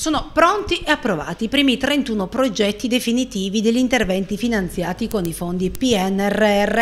Sono pronti e approvati i primi 31 progetti definitivi degli interventi finanziati con i fondi PNRR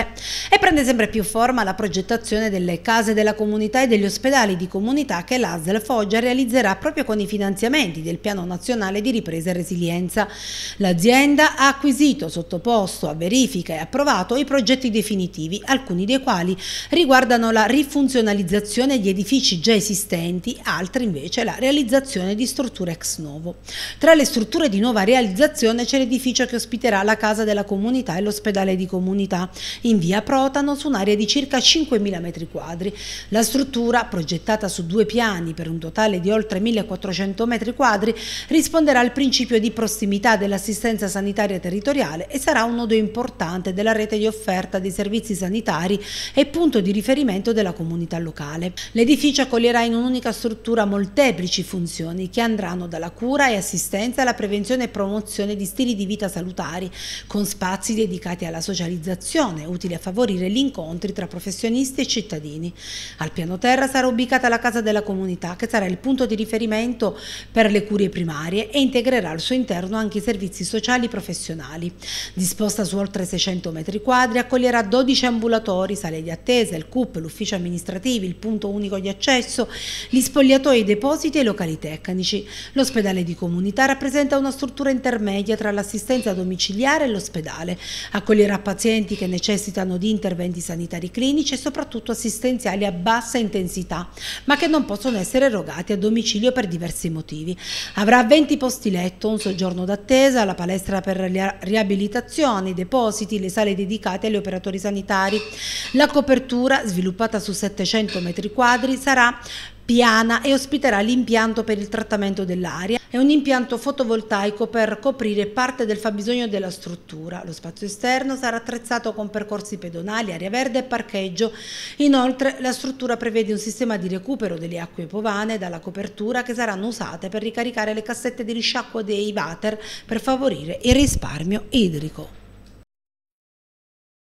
e prende sempre più forma la progettazione delle case della comunità e degli ospedali di comunità che l'ASL Foggia realizzerà proprio con i finanziamenti del Piano Nazionale di Ripresa e Resilienza. L'azienda ha acquisito, sottoposto a verifica e approvato i progetti definitivi, alcuni dei quali riguardano la rifunzionalizzazione di edifici già esistenti, altri invece la realizzazione di strutture extra novo. Tra le strutture di nuova realizzazione c'è l'edificio che ospiterà la casa della comunità e l'ospedale di comunità in via Protano su un'area di circa 5.000 metri quadri. La struttura, progettata su due piani per un totale di oltre 1.400 metri quadri, risponderà al principio di prossimità dell'assistenza sanitaria territoriale e sarà un nodo importante della rete di offerta dei servizi sanitari e punto di riferimento della comunità locale. L'edificio accoglierà in un'unica struttura molteplici funzioni che andranno da relativa cura e assistenza, alla prevenzione e promozione di stili di vita salutari, con spazi dedicati alla socializzazione, utili a favorire gli incontri tra professionisti e cittadini. Al piano terra sarà ubicata la Casa della Comunità, che sarà il punto di riferimento per le curie primarie e integrerà al suo interno anche i servizi sociali professionali. Disposta su oltre 600 metri quadri, accoglierà 12 ambulatori, sale di attesa, il CUP, l'ufficio amministrativo, il punto unico di accesso, gli spogliatoi, i depositi e i locali tecnici. L'ospedale di comunità rappresenta una struttura intermedia tra l'assistenza domiciliare e l'ospedale. Accoglierà pazienti che necessitano di interventi sanitari clinici e soprattutto assistenziali a bassa intensità, ma che non possono essere erogati a domicilio per diversi motivi. Avrà 20 posti letto, un soggiorno d'attesa, la palestra per la riabilitazione, i depositi, le sale dedicate agli operatori sanitari. La copertura, sviluppata su 700 metri quadri, sarà piana e ospiterà l'impianto per il trattamento dell'aria e un impianto fotovoltaico per coprire parte del fabbisogno della struttura. Lo spazio esterno sarà attrezzato con percorsi pedonali, aria verde e parcheggio. Inoltre la struttura prevede un sistema di recupero delle acque povane dalla copertura che saranno usate per ricaricare le cassette di risciacquo dei water per favorire il risparmio idrico.